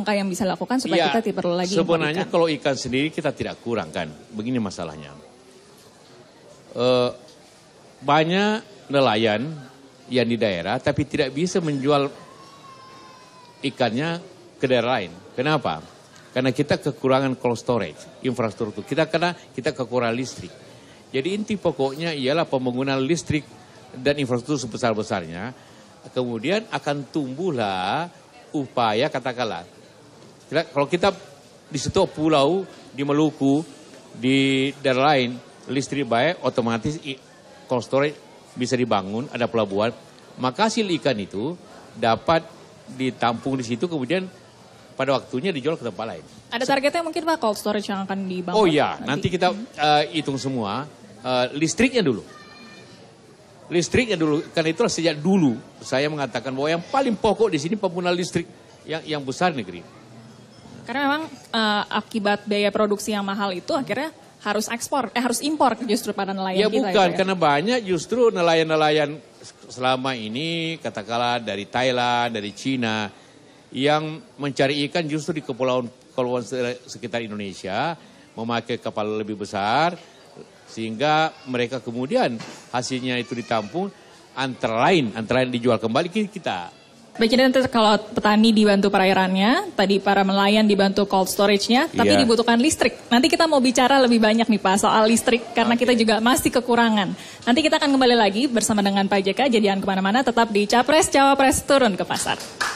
langkah yang bisa lakukan supaya ya, kita tidak perlu lagi Sebenarnya kalau ikan sendiri kita tidak kurang kan. Begini masalahnya. E, banyak nelayan yang di daerah tapi tidak bisa menjual ikannya ke daerah lain. Kenapa? Karena kita kekurangan cold storage, infrastruktur. Kita karena kita kekurangan listrik. Jadi inti pokoknya ialah pembangunan listrik dan infrastruktur sebesar-besarnya. Kemudian akan tumbuhlah upaya katakanlah kalau kita di situ pulau, di Maluku, di daerah lain, listrik baik, otomatis cold storage bisa dibangun, ada pelabuhan. Maka hasil ikan itu dapat ditampung di situ, kemudian pada waktunya dijual ke tempat lain. Ada targetnya mungkin Pak cold storage yang akan dibangun? Oh iya, nanti, nanti kita uh, hitung semua. Uh, listriknya dulu listriknya dulu karena itu sejak dulu saya mengatakan bahwa yang paling pokok di sini pengguna listrik yang yang besar negeri karena memang uh, akibat biaya produksi yang mahal itu akhirnya harus ekspor, eh harus impor justru pada nelayan ya, kita. Bukan, ya bukan, karena banyak justru nelayan-nelayan selama ini katakanlah dari Thailand, dari Cina yang mencari ikan justru di kepulauan kepulauan sekitar Indonesia memakai kapal lebih besar sehingga mereka kemudian hasilnya itu ditampung antara lain antara lain dijual kembali ke kita. Baik, jadi nanti kalau petani dibantu perairannya, tadi para nelayan dibantu cold storage-nya, tapi yeah. dibutuhkan listrik. Nanti kita mau bicara lebih banyak nih Pak soal listrik, karena okay. kita juga masih kekurangan. Nanti kita akan kembali lagi bersama dengan Pak JK, jadian kemana-mana, tetap di Capres Cawapres turun ke pasar.